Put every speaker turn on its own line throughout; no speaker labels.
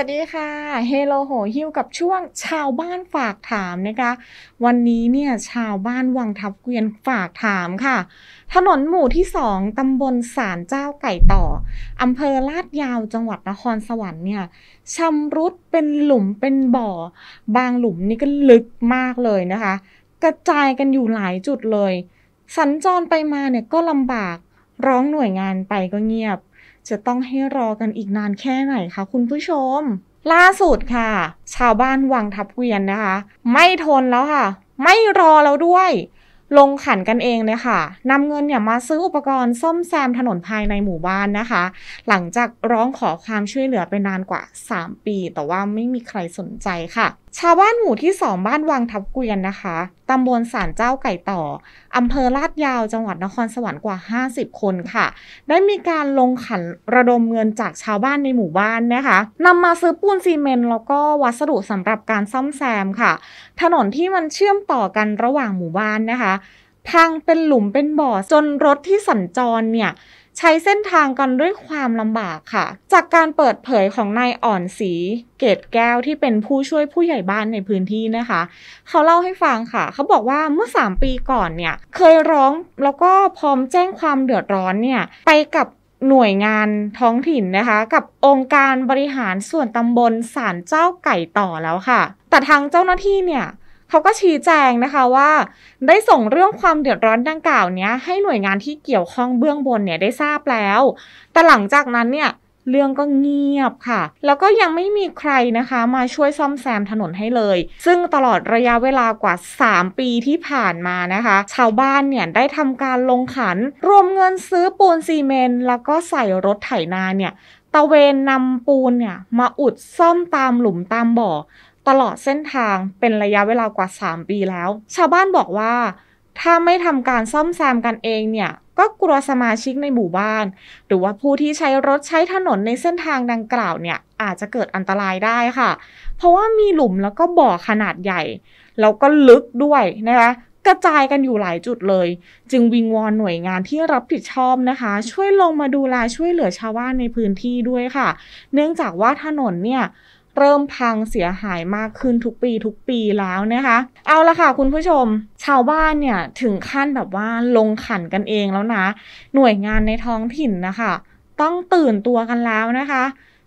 วัสดีค่ะ เฮโลโหฮิวกับช่วงชาวบ้านฝากถามนะคะวันนี้เนี่ย ชาวบ้านวังทับเกวียนฝากถามค่ะ ถนนหมู่ที่สองตำบลสารเจ้าไก่ต่ออำเภอลาดยาวจังหวัดนครสวรรค์เนี่ยชำรุดเป็นหลุมเป็นบ่อ บางหลุมนี่ก็ลึกมากเลยนะคะ กระจายกันอยู่หลายจุดเลย สัญจรไปมาเนี่ย ก็ลำบากร้องหน่วยงานไปก็เงียบจะต้องให้รอกันอีกนานแค่ไหนคะคุณผู้ชม ล่าสุดค่ะ ชาวบ้านวังทับเกวียนนะคะ ไม่ทนแล้วค่ะ ไม่รอแล้วด้วย ลงขันกันเองเลยค่ะนำเงินเนี่ยมาซื้ออุปกรณ์ซ่อมแซมถนนภายในหมู่บ้านนะคะ หลังจากร้องขอความช่วยเหลือไปนานกว่า 3 ปี แต่ว่าไม่มีใครสนใจค่ะชาวบ้านหมู่ที่สองบ้านวังทับเกวียนนะคะ ตำบลสารเจ้าไก่ต่อ อำเภอลาดยาวจังหวัดนครสวรรค์กว่า 50 คนค่ะ ได้มีการลงขันระดมเงินจากชาวบ้านในหมู่บ้านนะคะนำมาซื้อปูนซีเมนต์แล้วก็วัสดุสำหรับการซ่อมแซมค่ะ ถนนที่มันเชื่อมต่อกันระหว่างหมู่บ้านนะคะทางเป็นหลุมเป็นบ่อจนรถที่สัญจรเนี่ยใช้เส้นทางกันด้วยความลำบากค่ะ จากการเปิดเผยของนายอ่อนสีเกตแก้วที่เป็นผู้ช่วยผู้ใหญ่บ้านในพื้นที่นะคะ เขาเล่าให้ฟังค่ะ เขาบอกว่าเมื่อ 3 ปีก่อนเนี่ยเคยร้องแล้วก็พร้อมแจ้งความเดือดร้อนเนี่ยไปกับหน่วยงานท้องถิ่นนะคะ กับองค์การบริหารส่วนตำบลสารเจ้าไก่ต่อแล้วค่ะ แต่ทางเจ้าหน้าที่เนี่ยเขาก็ชี้แจงนะคะว่า ได้ส่งเรื่องความเดือดร้อนดังกล่าวนี้ให้หน่วยงานที่เกี่ยวข้องเบื้องบนเนี่ยได้ทราบแล้ว แต่หลังจากนั้นเนี่ยเรื่องก็เงียบค่ะ แล้วก็ยังไม่มีใครนะคะมาช่วยซ่อมแซมถนนให้เลย ซึ่งตลอดระยะเวลากว่า 3 ปีที่ผ่านมานะคะ ชาวบ้านเนี่ยได้ทำการลงขัน รวมเงินซื้อปูนซีเมนต์แล้วก็ใส่รถไถนาเนี่ยตะเวนนำปูนเนี่ยมาอุดซ่อมตามหลุมตามบ่อตลอดเส้นทางเป็นระยะเวลากว่า 3 ปีแล้ว ชาวบ้านบอกว่าถ้าไม่ทำการซ่อมแซมกันเองเนี่ยก็กลัวสมาชิกในหมู่บ้าน หรือว่าผู้ที่ใช้รถใช้ถนนในเส้นทางดังกล่าวเนี่ยอาจจะเกิดอันตรายได้ค่ะ เพราะว่ามีหลุมแล้วก็บ่อขนาดใหญ่ แล้วก็ลึกด้วยนะคะกระจายกันอยู่หลายจุดเลย จึงวิงวอนหน่วยงานที่รับผิดชอบนะคะ ช่วยลงมาดูแลช่วยเหลือชาวบ้านในพื้นที่ด้วยค่ะ เนื่องจากว่าถนนเนี่ยเริ่มพังเสียหายมากขึ้นทุกปีทุกปีแล้วนะคะ เอาละค่ะคุณผู้ชม ชาวบ้านเนี่ยถึงขั้นแบบว่าลงขันกันเองแล้วนะ หน่วยงานในท้องถิ่นนะคะ ต้องตื่นตัวกันแล้วนะคะ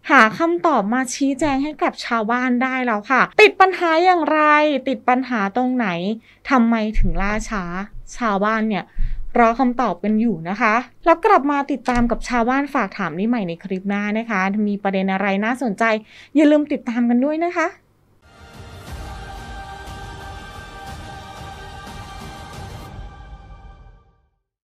หาคำตอบมาชี้แจงให้กับชาวบ้านได้แล้วค่ะ ติดปัญหาอย่างไร ติดปัญหาตรงไหน ทำไมถึงล่าช้า ชาวบ้านเนี่ยรอคำตอบกันอยู่นะคะ แล้วกลับมาติดตามกับชาวบ้านฝากถามนี้ใหม่ในคลิปหน้านะคะ มีประเด็นอะไรน่าสนใจ อย่าลืมติดตามกันด้วยนะคะ